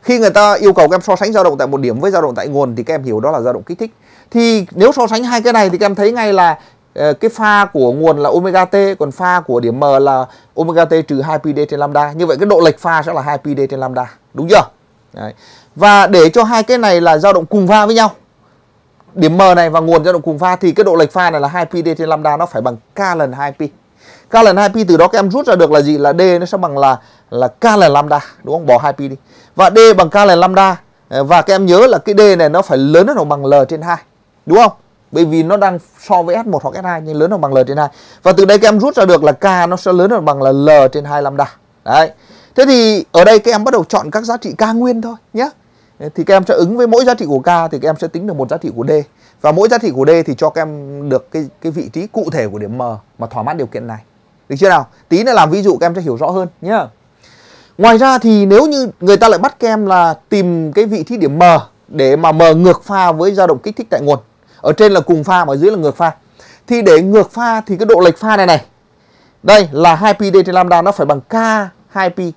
khi người ta yêu cầu các em so sánh dao động tại một điểm với dao động tại nguồn thì các em hiểu đó là dao động kích thích thì nếu so sánh hai cái này thì các em thấy ngay là ờ, cái pha của nguồn là omega t còn pha của điểm m là omega t trừ 2 pi d trên lambda như vậy cái độ lệch pha sẽ là 2 pi d trên lambda đúng chưa Đấy và để cho hai cái này là dao động cùng pha với nhau điểm M này và nguồn dao động cùng pha thì cái độ lệch pha này là 2pi d trên lambda nó phải bằng k lần 2pi. K lần 2pi từ đó các em rút ra được là gì? Là d nó sẽ bằng là là k lần lambda đúng không? Bỏ 2pi đi. Và d bằng k lần lambda ờ, và các em nhớ là cái d này nó phải lớn hơn bằng l trên 2. Đúng không? Bởi vì nó đang so với S1 hoặc S2 nhưng lớn hơn bằng l trên 2. Và từ đây các em rút ra được là k nó sẽ lớn hơn bằng là l trên 2 lambda. Đấy. Thế thì ở đây các em bắt đầu chọn các giá trị k nguyên thôi nhé thì các em sẽ ứng với mỗi giá trị của k thì các em sẽ tính được một giá trị của d và mỗi giá trị của d thì cho các em được cái cái vị trí cụ thể của điểm m mà thỏa mãn điều kiện này được chưa nào tí nữa làm ví dụ các em sẽ hiểu rõ hơn nhá ngoài ra thì nếu như người ta lại bắt các em là tìm cái vị trí điểm m để mà m ngược pha với dao động kích thích tại nguồn ở trên là cùng pha mà ở dưới là ngược pha thì để ngược pha thì cái độ lệch pha này này đây là 2 pi d trên lambda nó phải bằng k 2 pi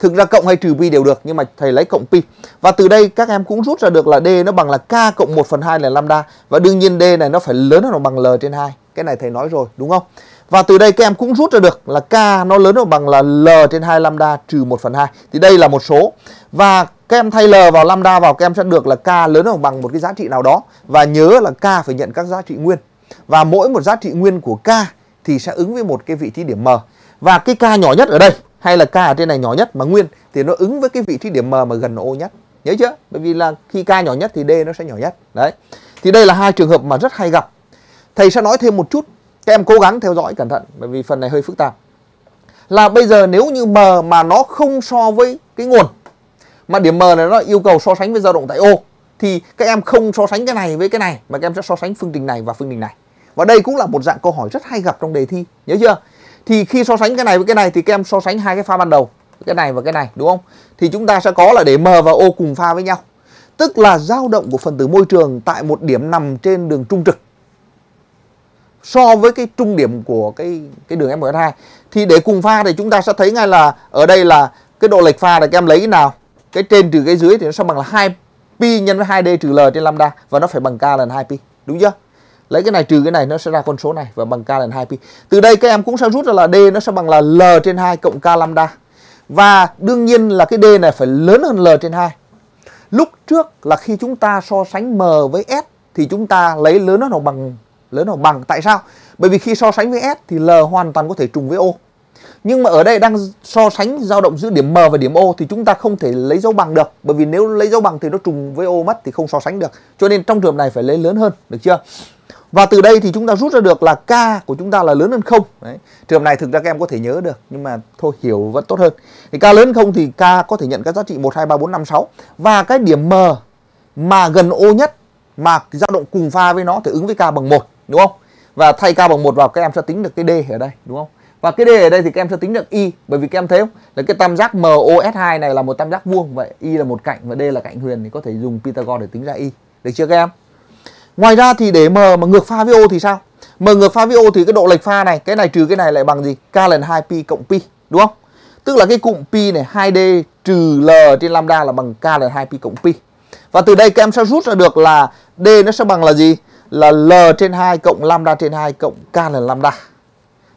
Thực ra cộng hay trừ pi đều được nhưng mà thầy lấy cộng pi. Và từ đây các em cũng rút ra được là D nó bằng là K cộng 1 phần 2 là lambda. Và đương nhiên D này nó phải lớn hơn bằng L trên 2. Cái này thầy nói rồi đúng không? Và từ đây các em cũng rút ra được là K nó lớn hơn bằng là L trên 2 lambda trừ 1 phần 2. Thì đây là một số. Và các em thay L vào lambda vào các em sẽ được là K lớn hơn bằng một cái giá trị nào đó. Và nhớ là K phải nhận các giá trị nguyên. Và mỗi một giá trị nguyên của K thì sẽ ứng với một cái vị trí điểm M. Và cái K nhỏ nhất ở đây hay là k ở trên này nhỏ nhất mà nguyên thì nó ứng với cái vị trí điểm m mà gần ô nhất nhớ chưa bởi vì là khi k nhỏ nhất thì d nó sẽ nhỏ nhất đấy thì đây là hai trường hợp mà rất hay gặp thầy sẽ nói thêm một chút các em cố gắng theo dõi cẩn thận bởi vì phần này hơi phức tạp là bây giờ nếu như m mà nó không so với cái nguồn mà điểm m này nó yêu cầu so sánh với dao động tại ô thì các em không so sánh cái này với cái này mà các em sẽ so sánh phương trình này và phương trình này và đây cũng là một dạng câu hỏi rất hay gặp trong đề thi nhớ chưa thì khi so sánh cái này với cái này thì các em so sánh hai cái pha ban đầu cái này và cái này đúng không thì chúng ta sẽ có là để M và O cùng pha với nhau tức là dao động của phần tử môi trường tại một điểm nằm trên đường trung trực so với cái trung điểm của cái cái đường MK2 thì để cùng pha thì chúng ta sẽ thấy ngay là ở đây là cái độ lệch pha là các em lấy cái nào cái trên trừ cái dưới thì nó sẽ bằng là 2 pi nhân với 2d trừ l trên lambda và nó phải bằng k lần 2 pi đúng chưa lấy cái này trừ cái này nó sẽ ra con số này và bằng k lần 2 pi từ đây các em cũng sẽ rút ra là d nó sẽ bằng là l trên 2 cộng k lambda và đương nhiên là cái d này phải lớn hơn l trên 2 lúc trước là khi chúng ta so sánh m với s thì chúng ta lấy lớn hơn hoặc bằng lớn hơn bằng tại sao bởi vì khi so sánh với s thì l hoàn toàn có thể trùng với o nhưng mà ở đây đang so sánh dao động giữa điểm M và điểm O thì chúng ta không thể lấy dấu bằng được bởi vì nếu lấy dấu bằng thì nó trùng với O mất thì không so sánh được. Cho nên trong trường này phải lấy lớn hơn, được chưa? Và từ đây thì chúng ta rút ra được là k của chúng ta là lớn hơn không. Đấy. Trường này thực ra các em có thể nhớ được nhưng mà thôi hiểu vẫn tốt hơn. Thì k lớn hơn không thì k có thể nhận các giá trị 1 2 3 4 5 6 và cái điểm m mà gần ô nhất mà dao động cùng pha với nó thì ứng với k bằng 1 đúng không? Và thay k bằng 1 vào các em sẽ tính được cái d ở đây đúng không? Và cái d ở đây thì các em sẽ tính được y bởi vì các em thấy không? Là cái tam giác MOS2 này là một tam giác vuông vậy y là một cạnh và d là cạnh huyền thì có thể dùng Pythagore để tính ra y. Được chưa các em? ngoài ra thì để m mà ngược pha với o thì sao m ngược pha với o thì cái độ lệch pha này cái này trừ cái này lại bằng gì k lần 2 pi cộng pi đúng không tức là cái cụm pi này 2d trừ l trên lambda là bằng k lần 2 pi cộng pi và từ đây các em sẽ rút ra được là d nó sẽ bằng là gì là l trên 2 cộng lambda trên 2 cộng k lần lambda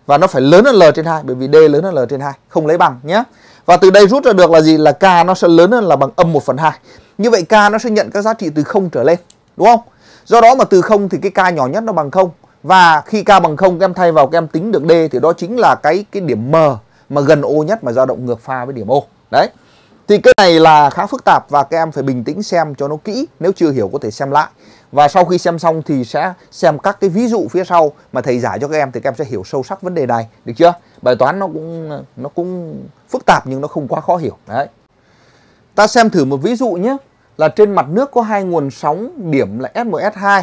và nó phải lớn hơn l trên 2 bởi vì d lớn hơn l trên 2 không lấy bằng nhé và từ đây rút ra được là gì là k nó sẽ lớn hơn là bằng âm 1 phần 2 như vậy k nó sẽ nhận các giá trị từ 0 trở lên đúng không do đó mà từ không thì cái k nhỏ nhất nó bằng không và khi k bằng không các em thay vào các em tính được d thì đó chính là cái cái điểm m mà gần ô nhất mà dao động ngược pha với điểm ô đấy thì cái này là khá phức tạp và các em phải bình tĩnh xem cho nó kỹ nếu chưa hiểu có thể xem lại và sau khi xem xong thì sẽ xem các cái ví dụ phía sau mà thầy giải cho các em thì các em sẽ hiểu sâu sắc vấn đề này được chưa bài toán nó cũng nó cũng phức tạp nhưng nó không quá khó hiểu đấy ta xem thử một ví dụ nhé là trên mặt nước có hai nguồn sóng điểm là S1, S2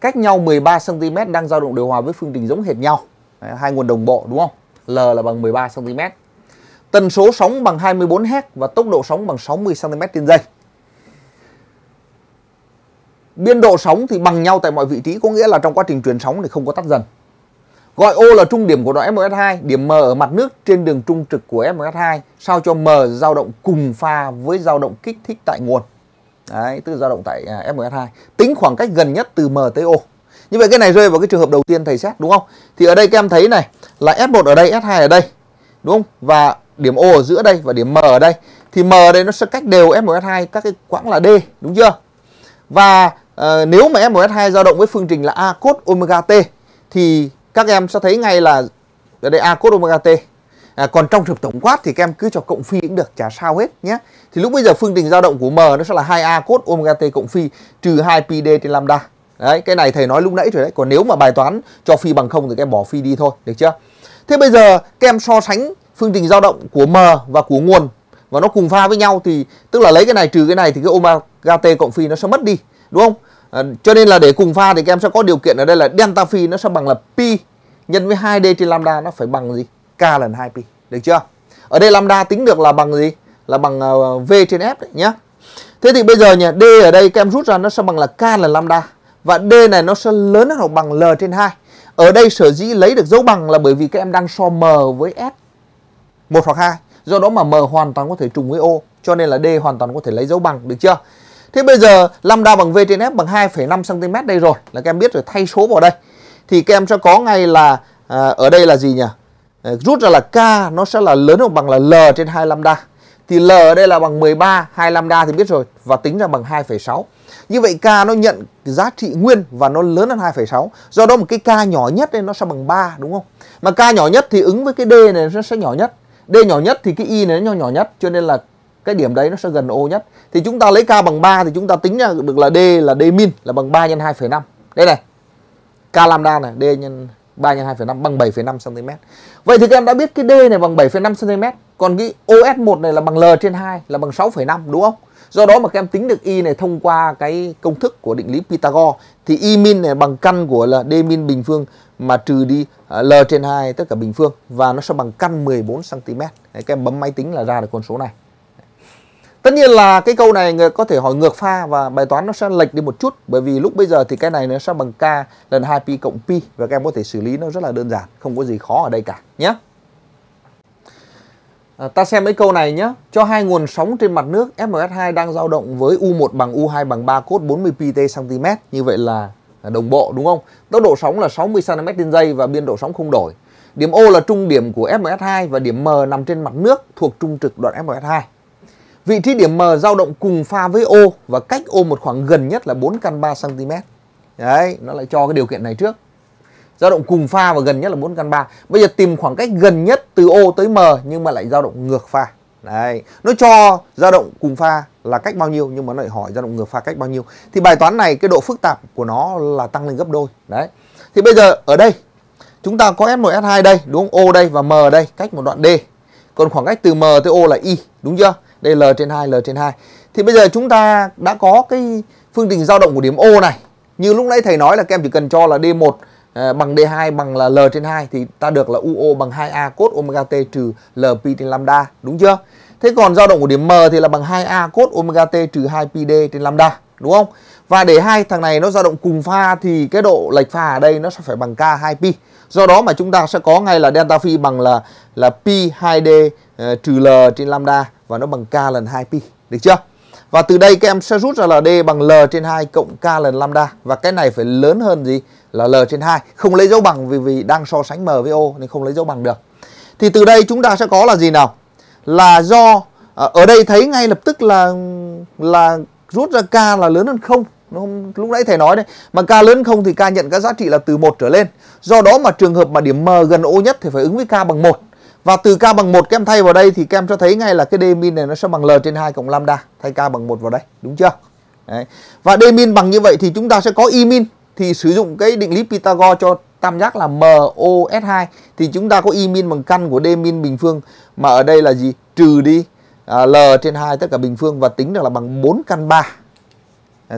cách nhau 13 cm đang dao động điều hòa với phương trình giống hệt nhau. Đấy, hai nguồn đồng bộ đúng không? L là bằng 13 cm. Tần số sóng bằng 24 Hz và tốc độ sóng bằng 60 cm trên giây. Biên độ sóng thì bằng nhau tại mọi vị trí, có nghĩa là trong quá trình truyền sóng thì không có tắt dần. Gọi O là trung điểm của đoạn s s 2 điểm M ở mặt nước trên đường trung trực của s s 2 sao cho M dao động cùng pha với dao động kích thích tại nguồn. Đấy, tức dao động tại à, FMS2. Tính khoảng cách gần nhất từ MTO. Như vậy cái này rơi vào cái trường hợp đầu tiên thầy xét đúng không? Thì ở đây các em thấy này là f 1 ở đây, S2 ở đây. Đúng không? Và điểm O ở giữa đây và điểm M ở đây. Thì M ở đây nó sẽ cách đều F1 S2 các cái quãng là D, đúng chưa? Và uh, nếu mà F1 S2 dao động với phương trình là A cos omega T thì các em sẽ thấy ngay là ở đây A cos omega T À, còn trong trường tổng quát thì các em cứ cho cộng phi cũng được, chả sao hết nhé. Thì lúc bây giờ phương trình dao động của M nó sẽ là 2A cốt omega t cộng phi trừ 2 pi d trên lambda. Đấy, cái này thầy nói lúc nãy rồi đấy. Còn nếu mà bài toán cho phi bằng không thì các em bỏ phi đi thôi, được chưa? Thế bây giờ các em so sánh phương trình dao động của M và của nguồn và nó cùng pha với nhau thì tức là lấy cái này trừ cái này thì cái omega t cộng phi nó sẽ mất đi, đúng không? À, cho nên là để cùng pha thì các em sẽ có điều kiện ở đây là delta phi nó sẽ bằng là pi nhân với 2d trên lambda nó phải bằng gì? K lần 2pi. Được chưa? Ở đây lambda tính được là bằng gì? Là bằng ờ, V trên F đấy nhá. Thế thì bây giờ nhỉ, D ở đây các em rút ra nó sẽ bằng là K lần lambda. Và D này nó sẽ lớn hơn hoặc bằng L trên 2. Ở đây sở dĩ lấy được dấu bằng là bởi vì các em đang so M với F. một hoặc hai Do đó mà M hoàn toàn có thể trùng với O. Cho nên là D hoàn toàn có thể lấy dấu bằng. Được chưa? Thế bây giờ lambda bằng V trên F bằng 2,5 cm đây rồi. Là các em biết rồi thay số vào đây. Thì các em sẽ có ngay là à, ở đây là gì nhỉ? rút ra là K nó sẽ là lớn hoặc bằng là L trên 2 lambda. Thì L ở đây là bằng 13, 2 lambda thì biết rồi và tính ra bằng 2,6. Như vậy K nó nhận giá trị nguyên và nó lớn hơn 2,6. Do đó một cái K nhỏ nhất nên nó sẽ bằng 3 đúng không? Mà K nhỏ nhất thì ứng với cái D này nó sẽ nhỏ nhất. D nhỏ nhất thì cái Y này nó nhỏ nhỏ nhất cho nên là cái điểm đấy nó sẽ gần ô nhất. Thì chúng ta lấy K bằng 3 thì chúng ta tính ra được là D là D min là bằng 3 nhân 2,5. Đây này. K lambda này, D nhân 3 x 2,5 bằng 7,5 cm. Vậy thì các em đã biết cái D này bằng 7,5 cm, còn cái OS1 này là bằng L trên 2 là bằng 6,5 đúng không? Do đó mà các em tính được y này thông qua cái công thức của định lý Pythagore thì y min này bằng căn của là d min bình phương mà trừ đi à, l trên 2 tất cả bình phương và nó sẽ bằng căn 14 cm. Đấy, các em bấm máy tính là ra được con số này tất nhiên là cái câu này người có thể hỏi ngược pha và bài toán nó sẽ lệch đi một chút bởi vì lúc bây giờ thì cái này nó sẽ bằng k lần 2 pi cộng pi và các em có thể xử lý nó rất là đơn giản không có gì khó ở đây cả nhé à, ta xem mấy câu này nhé cho hai nguồn sóng trên mặt nước FMS2 đang dao động với U1 bằng U2 bằng 3 cốt 40 pi t cm như vậy là đồng bộ đúng không tốc độ sóng là 60 cm trên giây và biên độ sóng không đổi điểm O là trung điểm của FMS2 và điểm M nằm trên mặt nước thuộc trung trực đoạn FMS2 Vị trí điểm M dao động cùng pha với O và cách O một khoảng gần nhất là 4 căn 3 cm. Đấy, nó lại cho cái điều kiện này trước. Dao động cùng pha và gần nhất là 4 căn 3. Bây giờ tìm khoảng cách gần nhất từ O tới M nhưng mà lại dao động ngược pha. Đấy, nó cho dao động cùng pha là cách bao nhiêu nhưng mà nó lại hỏi dao động ngược pha cách bao nhiêu. Thì bài toán này cái độ phức tạp của nó là tăng lên gấp đôi. Đấy. Thì bây giờ ở đây chúng ta có S1 S2 đây, đúng không? O đây và M đây, cách một đoạn D. Còn khoảng cách từ M tới O là y, đúng chưa? Đây L trên 2, L trên 2. Thì bây giờ chúng ta đã có cái phương trình dao động của điểm O này. Như lúc nãy thầy nói là các em chỉ cần cho là D1 ờ, bằng D2 bằng là L trên 2 thì ta được là UO bằng 2A cốt omega T trừ lp trên lambda, đúng chưa? Thế còn dao động của điểm M thì là bằng 2A cốt omega T trừ 2 pi D trên lambda, đúng không? Và để hai thằng này nó dao động cùng pha thì cái độ lệch pha ở đây nó sẽ phải bằng K2 pi. Do đó mà chúng ta sẽ có ngay là delta phi bằng là là pi 2D uh, ờ, trừ L trên lambda và nó bằng k lần 2pi được chưa và từ đây các em sẽ rút ra là d bằng l trên 2 cộng k lần lambda và cái này phải lớn hơn gì là l trên 2 không lấy dấu bằng vì vì đang so sánh m với o nên không lấy dấu bằng được thì từ đây chúng ta sẽ có là gì nào là do à, ở đây thấy ngay lập tức là là rút ra k là lớn hơn không không lúc nãy thầy nói đấy mà k lớn hơn không thì k nhận các giá trị là từ 1 trở lên do đó mà trường hợp mà điểm m gần ô nhất thì phải ứng với k bằng 1 và từ K bằng 1 các em thay vào đây thì các em cho thấy ngay là cái D min này nó sẽ bằng L trên 2 cộng lambda thay K bằng 1 vào đây, đúng chưa? Đấy. Và D min bằng như vậy thì chúng ta sẽ có i min thì sử dụng cái định lý Pythagore cho tam giác là MOS2 thì chúng ta có i min bằng căn của D min bình phương mà ở đây là gì? Trừ đi à, L trên 2 tất cả bình phương và tính được là bằng 4 căn 3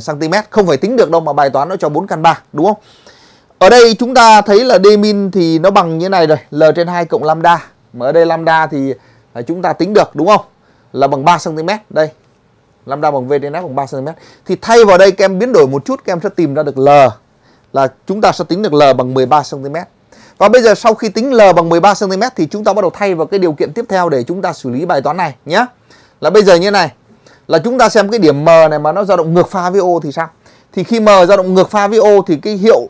cm, không phải tính được đâu mà bài toán nó cho 4 căn 3 đúng không? Ở đây chúng ta thấy là D min thì nó bằng như này rồi, L trên 2 cộng lambda mà ở đây lambda thì à, chúng ta tính được đúng không là bằng 3 cm đây lambda bằng v đến bằng 3 cm thì thay vào đây các em biến đổi một chút các em sẽ tìm ra được l là chúng ta sẽ tính được l bằng 13 cm và bây giờ sau khi tính l bằng 13 cm thì chúng ta bắt đầu thay vào cái điều kiện tiếp theo để chúng ta xử lý bài toán này nhé là bây giờ như này là chúng ta xem cái điểm m này mà nó dao động ngược pha với o thì sao thì khi m dao động ngược pha với o thì cái hiệu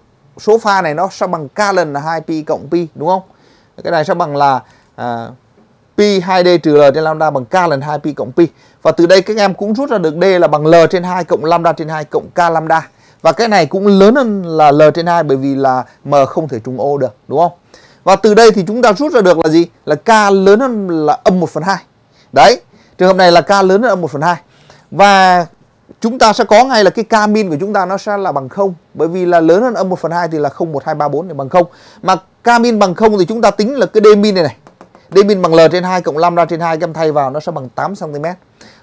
số pha này nó sẽ bằng k lần là 2 pi cộng pi đúng không cái này sẽ bằng là À, pi 2D trừ L trên lambda bằng K lần 2 pi cộng pi. Và từ đây các em cũng rút ra được D là bằng L trên 2 cộng lambda trên 2 cộng K lambda. Và cái này cũng lớn hơn là L trên 2 bởi vì là M không thể trùng ô được, đúng không? Và từ đây thì chúng ta rút ra được là gì? Là K lớn hơn là âm 1 phần 2. Đấy, trường hợp này là K lớn hơn âm 1 phần 2. Và chúng ta sẽ có ngay là cái K min của chúng ta nó sẽ là bằng 0. Bởi vì là lớn hơn âm 1 phần 2 thì là 0, 1, 2, 3, 4 thì bằng 0. Mà K min bằng 0 thì chúng ta tính là cái D min này này D min bằng L trên 2 cộng lambda trên 2 các em thay vào nó sẽ bằng 8 cm.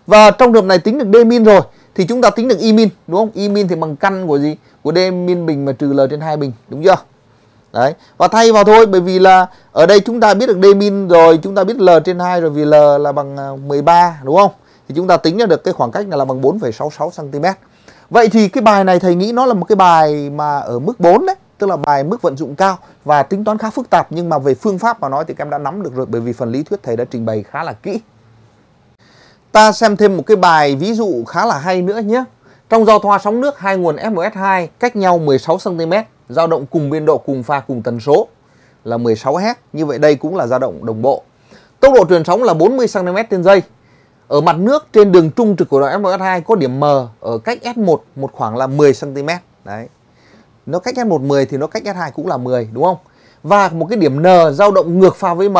Và trong trường này tính được D min rồi thì chúng ta tính được Y min đúng không? Y min thì bằng căn của gì? Của D min bình mà trừ L trên 2 bình đúng chưa? Đấy, và thay vào thôi bởi vì là ở đây chúng ta biết được D min rồi, chúng ta biết L trên 2 rồi vì L là bằng 13 à, đúng không? Thì chúng ta tính ra được cái khoảng cách là bằng 4,66 cm. Vậy thì cái bài này thầy nghĩ nó là một cái bài mà ở mức 4 đấy tức là bài mức vận dụng cao và tính toán khá phức tạp nhưng mà về phương pháp mà nói thì các em đã nắm được rồi bởi vì phần lý thuyết thầy đã trình bày khá là kỹ. Ta xem thêm một cái bài ví dụ khá là hay nữa nhé. Trong giao thoa sóng nước hai nguồn FMS2 cách nhau 16 cm, dao động cùng biên độ cùng pha cùng tần số là 16 Hz. Như vậy đây cũng là dao động đồng bộ. Tốc độ truyền sóng là 40 cm trên giây. Ở mặt nước trên đường trung trực của đoạn FMS2 có điểm M ở cách S1 một khoảng là 10 cm. Đấy, nó cách S1 10 thì nó cách S2 cũng là 10 đúng không? Và một cái điểm N dao động ngược pha với M.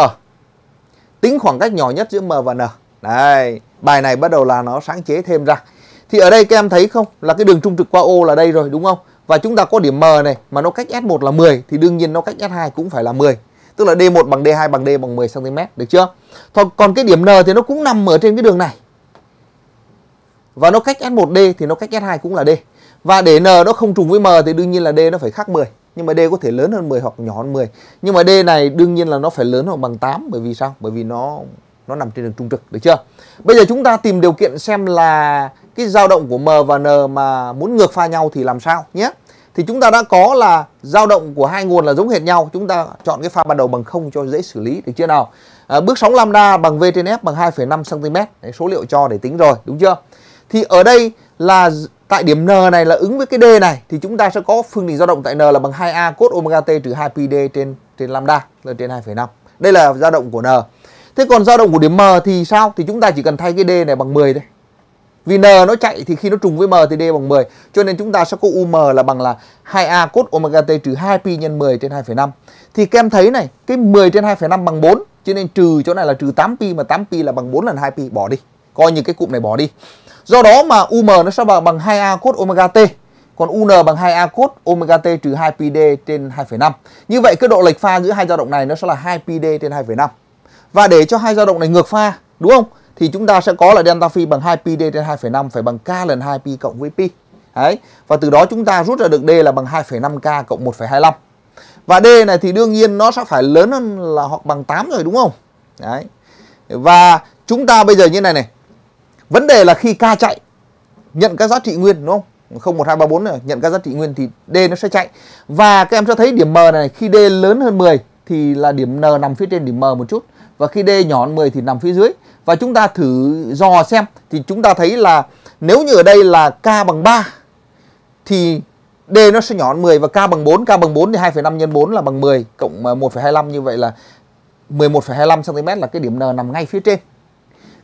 Tính khoảng cách nhỏ nhất giữa M và N. Đấy, bài này bắt đầu là nó sáng chế thêm ra. Thì ở đây các em thấy không? Là cái đường trung trực qua ô là đây rồi đúng không? Và chúng ta có điểm M này mà nó cách S1 là 10 thì đương nhiên nó cách S2 cũng phải là 10. Tức là D1 bằng D2 bằng D bằng 10 cm, được chưa? Thôi còn cái điểm N thì nó cũng nằm ở trên cái đường này. Và nó cách S1D thì nó cách S2 cũng là D. Và để n nó không trùng với m thì đương nhiên là d nó phải khác 10. Nhưng mà d có thể lớn hơn 10 hoặc nhỏ hơn 10. Nhưng mà d này đương nhiên là nó phải lớn hoặc bằng 8 bởi vì sao? Bởi vì nó nó nằm trên đường trung trực được chưa? Bây giờ chúng ta tìm điều kiện xem là cái dao động của m và n mà muốn ngược pha nhau thì làm sao nhé. Thì chúng ta đã có là dao động của hai nguồn là giống hệt nhau, chúng ta chọn cái pha ban đầu bằng không cho dễ xử lý được chưa nào? À, bước sóng lambda bằng v trên f bằng 2,5 cm, Đấy, số liệu cho để tính rồi, đúng chưa? Thì ở đây là Tại điểm N này là ứng với cái D này thì chúng ta sẽ có phương trình dao động tại N là bằng 2A cos omega t trừ 2πd trên trên lambda là trên 2,5. Đây là dao động của N. Thế còn dao động của điểm M thì sao? Thì chúng ta chỉ cần thay cái D này bằng 10 thôi. Vì N nó chạy thì khi nó trùng với M thì D bằng 10. Cho nên chúng ta sẽ có UM là bằng là 2A cos omega t trừ 2pi nhân 10 trên 2,5. Thì các em thấy này, cái 10 trên 2,5 bằng 4. Cho nên trừ chỗ này là trừ 8pi mà 8pi là bằng 4 lần 2pi bỏ đi. Coi như cái cụm này bỏ đi. Do đó mà UM nó sẽ bằng bằng 2A cos omega t. Còn UN bằng 2A cos omega t trừ 2πd trên 2,5. Như vậy cái độ lệch pha giữa hai dao động này nó sẽ là 2πd trên 2,5. Và để cho hai dao động này ngược pha, đúng không? Thì chúng ta sẽ có là delta phi bằng 2πd trên 2,5 phải bằng k lần 2pi cộng với pi. Đấy. Và từ đó chúng ta rút ra được d là bằng 2,5k cộng 1,25. Và d này thì đương nhiên nó sẽ phải lớn hơn là hoặc bằng 8 rồi đúng không? Đấy. Và chúng ta bây giờ như này này, vấn đề là khi k chạy nhận các giá trị nguyên đúng không không một hai ba bốn nhận các giá trị nguyên thì d nó sẽ chạy và các em cho thấy điểm m này khi d lớn hơn 10 thì là điểm n nằm phía trên điểm m một chút và khi d nhỏ hơn 10 thì nằm phía dưới và chúng ta thử dò xem thì chúng ta thấy là nếu như ở đây là k bằng 3 thì D nó sẽ nhỏ hơn 10 và K bằng 4, K bằng 4 thì 2,5 x 4 là bằng 10 cộng 1,25 ờ, như vậy là 11,25 cm là cái điểm N nằm ngay phía trên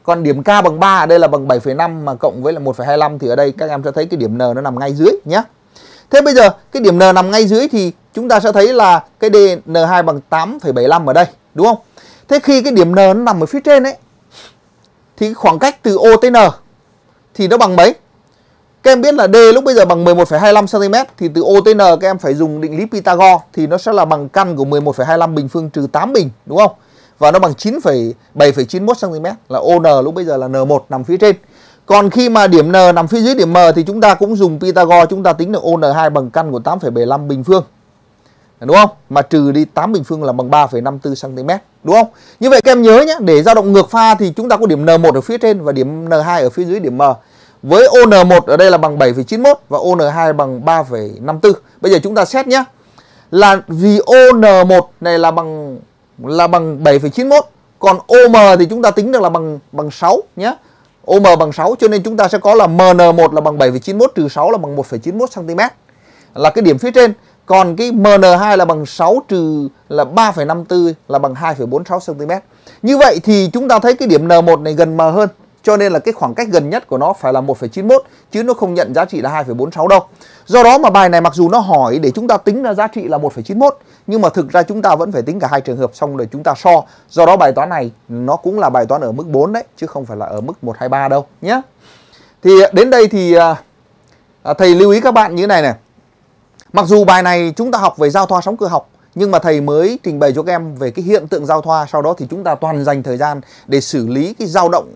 còn điểm K bằng 3 ở đây là bằng 7,5 mà cộng với là 1,25 thì ở đây các em sẽ thấy cái điểm N nó nằm ngay dưới nhé. Thế bây giờ cái điểm N nằm ngay dưới thì chúng ta sẽ thấy là cái DN2 bằng 8,75 ở đây đúng không? Thế khi cái điểm N nó nằm ở phía trên ấy thì khoảng cách từ O tới N thì nó bằng mấy? Các em biết là D lúc bây giờ bằng 11,25 cm thì từ O tới N các em phải dùng định lý Pythagore thì nó sẽ là bằng căn của 11,25 bình phương trừ 8 bình đúng không? và nó bằng 9,7,91 cm là ON lúc bây giờ là N1 nằm phía trên. Còn khi mà điểm N nằm phía dưới điểm M thì chúng ta cũng dùng Pythagore chúng ta tính được ON2 bằng căn của 8,75 bình phương. Đúng không? Mà trừ đi 8 bình phương là bằng 3,54 cm, đúng không? Như vậy các em nhớ nhé, để dao động ngược pha thì chúng ta có điểm N1 ở phía trên và điểm N2 ở phía dưới điểm M. Với ON1 ở đây là bằng 7,91 và ON2 bằng 3,54. Bây giờ chúng ta xét nhé. Là vì ON1 này là bằng là bằng 7,91 còn OM thì chúng ta tính được là bằng bằng 6 nhé OM bằng 6 cho nên chúng ta sẽ có là MN1 là bằng 7,91 trừ 6 là bằng 1,91 cm là cái điểm phía trên còn cái MN2 là bằng 6 trừ là 3,54 là bằng 2,46 cm. Như vậy thì chúng ta thấy cái điểm N1 này gần M hơn cho nên là cái khoảng cách gần nhất của nó phải là 1,91 chứ nó không nhận giá trị là 2,46 đâu. Do đó mà bài này mặc dù nó hỏi để chúng ta tính ra giá trị là 1,91 nhưng mà thực ra chúng ta vẫn phải tính cả hai trường hợp xong rồi chúng ta so. Do đó bài toán này nó cũng là bài toán ở mức 4 đấy chứ không phải là ở mức 123 đâu nhé. Thì à, đến đây thì à, à, thầy lưu ý các bạn như thế này này. Mặc dù bài này chúng ta học về giao thoa sóng cơ học nhưng mà thầy mới trình bày cho các em về cái hiện tượng giao thoa sau đó thì chúng ta toàn dành thời gian để xử lý cái dao động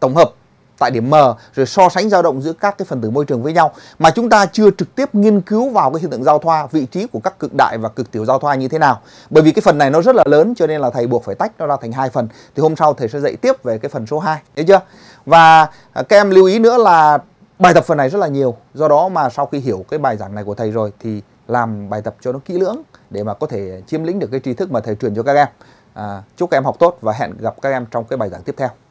tổng hợp tại điểm M rồi so sánh dao động giữa các cái phần tử môi trường với nhau mà chúng ta chưa trực tiếp nghiên cứu vào cái hiện tượng giao thoa vị trí của các cực đại và cực tiểu giao thoa như thế nào bởi vì cái phần này nó rất là lớn cho nên là thầy buộc phải tách nó ra thành hai phần thì hôm sau thầy sẽ dạy tiếp về cái phần số 2 thấy chưa và à, các em lưu ý nữa là bài tập phần này rất là nhiều do đó mà sau khi hiểu cái bài giảng này của thầy rồi thì làm bài tập cho nó kỹ lưỡng để mà có thể chiếm lĩnh được cái tri thức mà thầy truyền cho các em à, chúc các em học tốt và hẹn gặp các em trong cái bài giảng tiếp theo